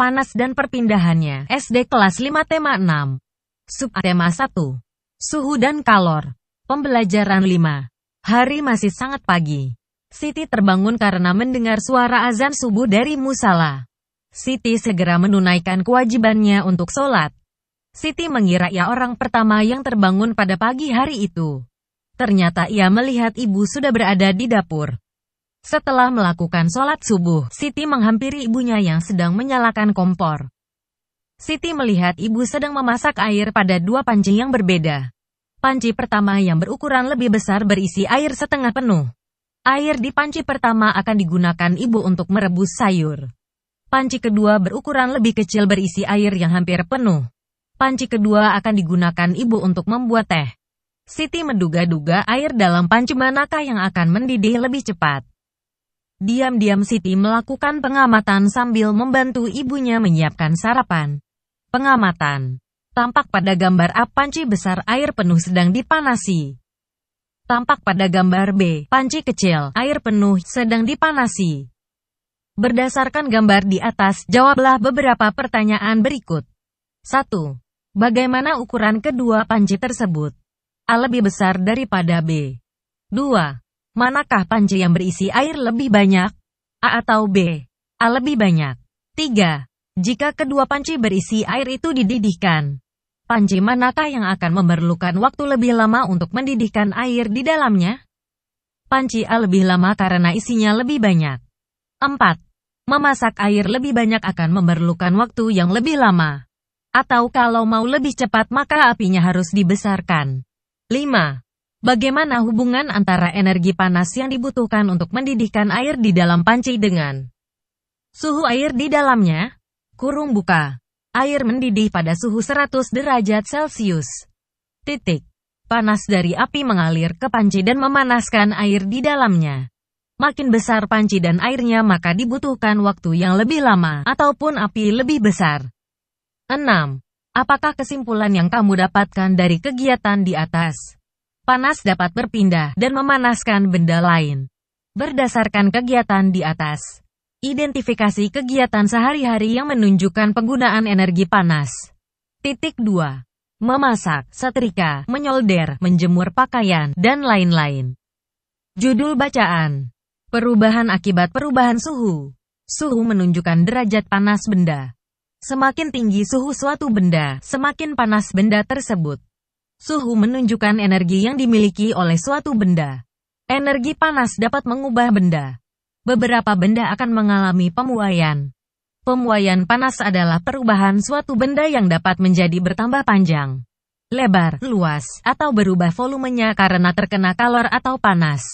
panas dan perpindahannya. SD kelas 5 tema 6. Subtema 1. Suhu dan kalor. Pembelajaran 5. Hari masih sangat pagi. Siti terbangun karena mendengar suara azan subuh dari musala. Siti segera menunaikan kewajibannya untuk sholat. Siti mengira ia orang pertama yang terbangun pada pagi hari itu. Ternyata ia melihat ibu sudah berada di dapur. Setelah melakukan sholat subuh, Siti menghampiri ibunya yang sedang menyalakan kompor. Siti melihat ibu sedang memasak air pada dua panci yang berbeda. Panci pertama yang berukuran lebih besar berisi air setengah penuh. Air di panci pertama akan digunakan ibu untuk merebus sayur. Panci kedua berukuran lebih kecil berisi air yang hampir penuh. Panci kedua akan digunakan ibu untuk membuat teh. Siti menduga-duga air dalam panci manakah yang akan mendidih lebih cepat. Diam-diam Siti melakukan pengamatan sambil membantu ibunya menyiapkan sarapan. Pengamatan tampak pada gambar A panci besar air penuh sedang dipanasi. Tampak pada gambar B, panci kecil, air penuh sedang dipanasi. Berdasarkan gambar di atas, jawablah beberapa pertanyaan berikut. 1. Bagaimana ukuran kedua panci tersebut? A lebih besar daripada B. 2. Manakah panci yang berisi air lebih banyak? A atau B? A lebih banyak. 3. Jika kedua panci berisi air itu dididihkan, panci manakah yang akan memerlukan waktu lebih lama untuk mendidihkan air di dalamnya? Panci A lebih lama karena isinya lebih banyak. 4. Memasak air lebih banyak akan memerlukan waktu yang lebih lama. Atau kalau mau lebih cepat maka apinya harus dibesarkan. 5. Bagaimana hubungan antara energi panas yang dibutuhkan untuk mendidihkan air di dalam panci dengan suhu air di dalamnya? Kurung buka. Air mendidih pada suhu 100 derajat Celcius. Titik. Panas dari api mengalir ke panci dan memanaskan air di dalamnya. Makin besar panci dan airnya maka dibutuhkan waktu yang lebih lama ataupun api lebih besar. 6. Apakah kesimpulan yang kamu dapatkan dari kegiatan di atas? panas dapat berpindah dan memanaskan benda lain. Berdasarkan kegiatan di atas, identifikasi kegiatan sehari-hari yang menunjukkan penggunaan energi panas. Titik 2. Memasak, setrika, menyolder, menjemur pakaian, dan lain-lain. Judul bacaan. Perubahan akibat perubahan suhu. Suhu menunjukkan derajat panas benda. Semakin tinggi suhu suatu benda, semakin panas benda tersebut. Suhu menunjukkan energi yang dimiliki oleh suatu benda. Energi panas dapat mengubah benda. Beberapa benda akan mengalami pemuaian. Pemuaian panas adalah perubahan suatu benda yang dapat menjadi bertambah panjang, lebar, luas, atau berubah volumenya karena terkena kalor atau panas.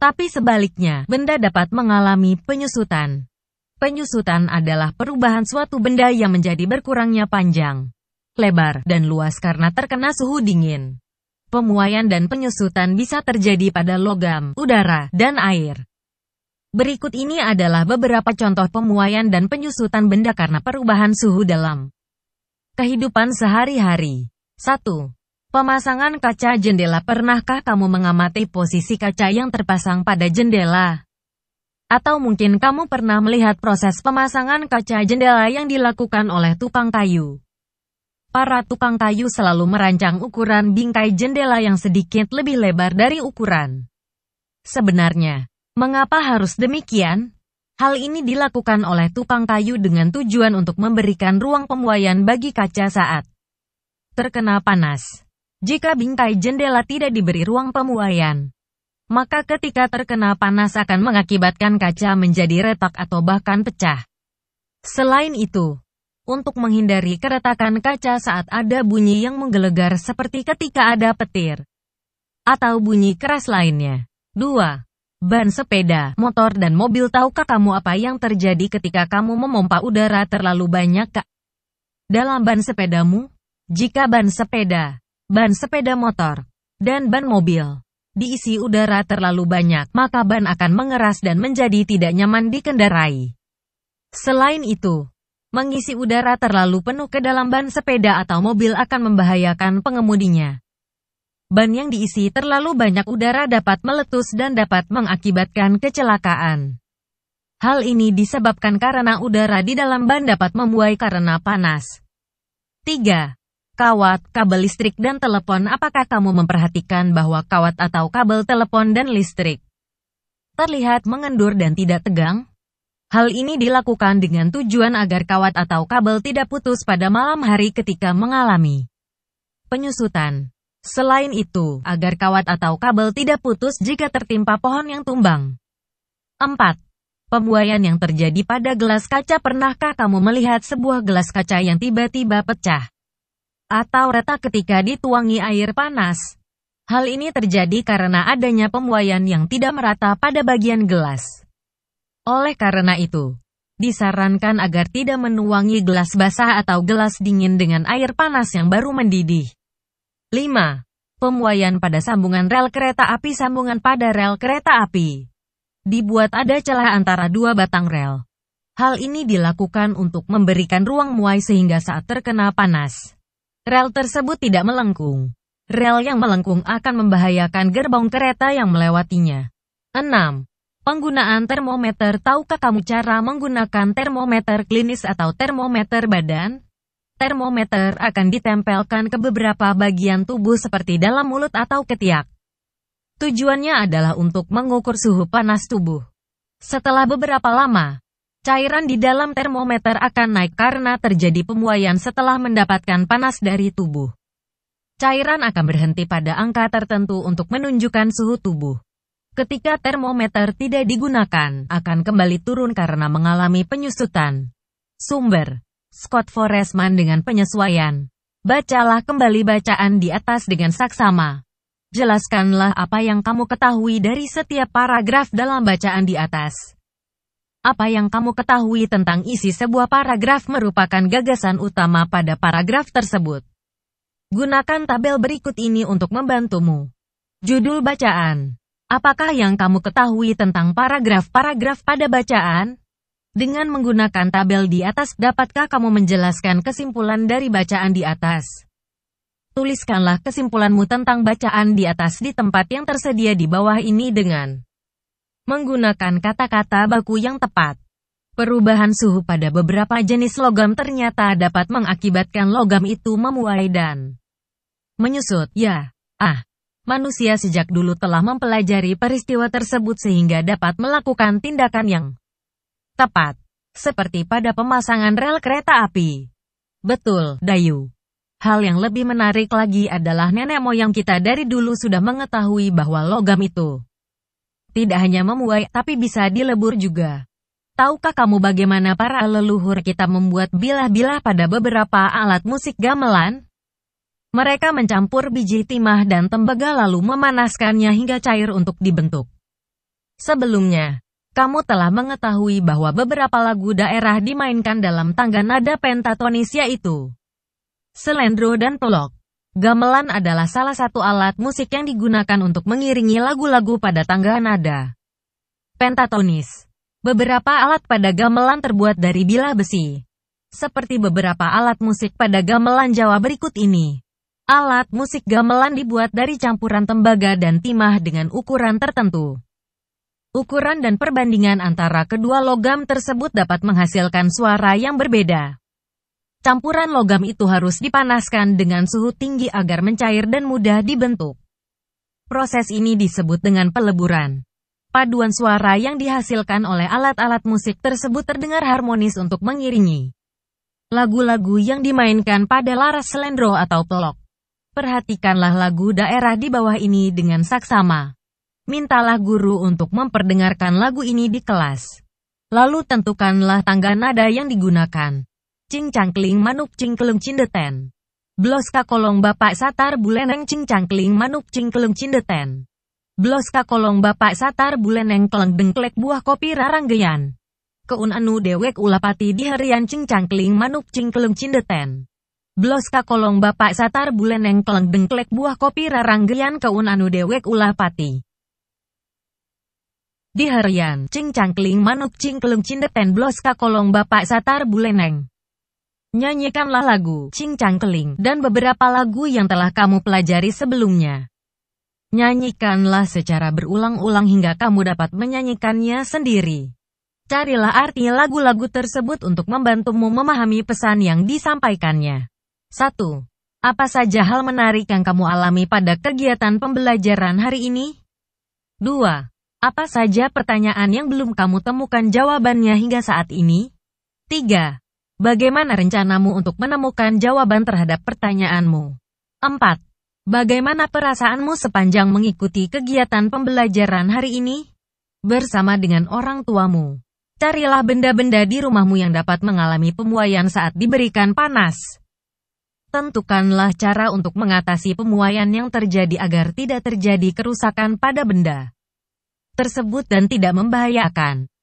Tapi sebaliknya, benda dapat mengalami penyusutan. Penyusutan adalah perubahan suatu benda yang menjadi berkurangnya panjang, lebar, dan luas karena terkena suhu dingin. Pemuaian dan penyusutan bisa terjadi pada logam, udara, dan air. Berikut ini adalah beberapa contoh pemuaian dan penyusutan benda karena perubahan suhu dalam kehidupan sehari-hari. 1. Pemasangan kaca jendela Pernahkah kamu mengamati posisi kaca yang terpasang pada jendela? Atau mungkin kamu pernah melihat proses pemasangan kaca jendela yang dilakukan oleh tukang kayu. Para tukang kayu selalu merancang ukuran bingkai jendela yang sedikit lebih lebar dari ukuran. Sebenarnya, mengapa harus demikian? Hal ini dilakukan oleh tukang kayu dengan tujuan untuk memberikan ruang pemuaian bagi kaca saat terkena panas. Jika bingkai jendela tidak diberi ruang pemuaian, maka ketika terkena panas akan mengakibatkan kaca menjadi retak atau bahkan pecah. Selain itu, untuk menghindari keretakan kaca saat ada bunyi yang menggelegar seperti ketika ada petir atau bunyi keras lainnya. 2. Ban sepeda, motor dan mobil tahukah kamu apa yang terjadi ketika kamu memompa udara terlalu banyak ke dalam ban sepedamu? Jika ban sepeda, ban sepeda motor, dan ban mobil diisi udara terlalu banyak, maka ban akan mengeras dan menjadi tidak nyaman dikendarai. Selain itu, Mengisi udara terlalu penuh ke dalam ban sepeda atau mobil akan membahayakan pengemudinya. Ban yang diisi terlalu banyak udara dapat meletus dan dapat mengakibatkan kecelakaan. Hal ini disebabkan karena udara di dalam ban dapat membuai karena panas. 3. Kawat, kabel listrik dan telepon Apakah kamu memperhatikan bahwa kawat atau kabel telepon dan listrik terlihat mengendur dan tidak tegang? Hal ini dilakukan dengan tujuan agar kawat atau kabel tidak putus pada malam hari ketika mengalami penyusutan. Selain itu, agar kawat atau kabel tidak putus jika tertimpa pohon yang tumbang. 4. Pembuayan yang terjadi pada gelas kaca Pernahkah kamu melihat sebuah gelas kaca yang tiba-tiba pecah? Atau retak ketika dituangi air panas? Hal ini terjadi karena adanya pembuayan yang tidak merata pada bagian gelas. Oleh karena itu, disarankan agar tidak menuangi gelas basah atau gelas dingin dengan air panas yang baru mendidih. 5. Pemuaian pada sambungan rel kereta api Sambungan pada rel kereta api dibuat ada celah antara dua batang rel. Hal ini dilakukan untuk memberikan ruang muai sehingga saat terkena panas, rel tersebut tidak melengkung. Rel yang melengkung akan membahayakan gerbong kereta yang melewatinya. 6. Penggunaan termometer Tahukah kamu cara menggunakan termometer klinis atau termometer badan? Termometer akan ditempelkan ke beberapa bagian tubuh seperti dalam mulut atau ketiak. Tujuannya adalah untuk mengukur suhu panas tubuh. Setelah beberapa lama, cairan di dalam termometer akan naik karena terjadi pemuaian setelah mendapatkan panas dari tubuh. Cairan akan berhenti pada angka tertentu untuk menunjukkan suhu tubuh ketika termometer tidak digunakan, akan kembali turun karena mengalami penyusutan. Sumber Scott Forestman dengan penyesuaian. Bacalah kembali bacaan di atas dengan saksama. Jelaskanlah apa yang kamu ketahui dari setiap paragraf dalam bacaan di atas. Apa yang kamu ketahui tentang isi sebuah paragraf merupakan gagasan utama pada paragraf tersebut. Gunakan tabel berikut ini untuk membantumu. Judul bacaan Apakah yang kamu ketahui tentang paragraf-paragraf pada bacaan? Dengan menggunakan tabel di atas, dapatkah kamu menjelaskan kesimpulan dari bacaan di atas? Tuliskanlah kesimpulanmu tentang bacaan di atas di tempat yang tersedia di bawah ini dengan menggunakan kata-kata baku yang tepat. Perubahan suhu pada beberapa jenis logam ternyata dapat mengakibatkan logam itu memuai dan menyusut. Ya, ah, Manusia sejak dulu telah mempelajari peristiwa tersebut sehingga dapat melakukan tindakan yang tepat, seperti pada pemasangan rel kereta api. Betul, Dayu. Hal yang lebih menarik lagi adalah nenek moyang kita dari dulu sudah mengetahui bahwa logam itu tidak hanya memuai, tapi bisa dilebur juga. Tahukah kamu bagaimana para leluhur kita membuat bilah-bilah pada beberapa alat musik gamelan? Mereka mencampur biji timah dan tembaga lalu memanaskannya hingga cair untuk dibentuk. Sebelumnya, kamu telah mengetahui bahwa beberapa lagu daerah dimainkan dalam tangga nada pentatonis yaitu selendro dan Tolok. Gamelan adalah salah satu alat musik yang digunakan untuk mengiringi lagu-lagu pada tangga nada. Pentatonis. Beberapa alat pada gamelan terbuat dari bilah besi. Seperti beberapa alat musik pada gamelan Jawa berikut ini. Alat musik gamelan dibuat dari campuran tembaga dan timah dengan ukuran tertentu. Ukuran dan perbandingan antara kedua logam tersebut dapat menghasilkan suara yang berbeda. Campuran logam itu harus dipanaskan dengan suhu tinggi agar mencair dan mudah dibentuk. Proses ini disebut dengan peleburan. Paduan suara yang dihasilkan oleh alat-alat musik tersebut terdengar harmonis untuk mengiringi lagu-lagu yang dimainkan pada laras selendro atau pelok. Perhatikanlah lagu daerah di bawah ini dengan saksama. Mintalah guru untuk memperdengarkan lagu ini di kelas. Lalu tentukanlah tangga nada yang digunakan. Cing cangkling manuk cing kelung cindeten. Bloska kolong bapak satar buleneng cing cangkling manuk cing kelung cindeten. Bloska kolong bapak satar buleneng keleng dengklek buah kopi geyan. Keun anu dewek ulapati di harian cing cangkling manuk cing kelung cindeten. Bloska kolong bapak satar buleneng kleng dengklek buah kopi raranggean keun anu dewek ulah pati. Di harian, cing cangkling manuk cing kleng cindeten bloska kolong bapak satar buleneng. Nyanyikanlah lagu Cing cangkling, dan beberapa lagu yang telah kamu pelajari sebelumnya. Nyanyikanlah secara berulang-ulang hingga kamu dapat menyanyikannya sendiri. Carilah arti lagu-lagu tersebut untuk membantumu memahami pesan yang disampaikannya. 1. Apa saja hal menarik yang kamu alami pada kegiatan pembelajaran hari ini? 2. Apa saja pertanyaan yang belum kamu temukan jawabannya hingga saat ini? 3. Bagaimana rencanamu untuk menemukan jawaban terhadap pertanyaanmu? 4. Bagaimana perasaanmu sepanjang mengikuti kegiatan pembelajaran hari ini? Bersama dengan orang tuamu. Carilah benda-benda di rumahmu yang dapat mengalami pemuaian saat diberikan panas. Tentukanlah cara untuk mengatasi pemuaian yang terjadi agar tidak terjadi kerusakan pada benda tersebut dan tidak membahayakan.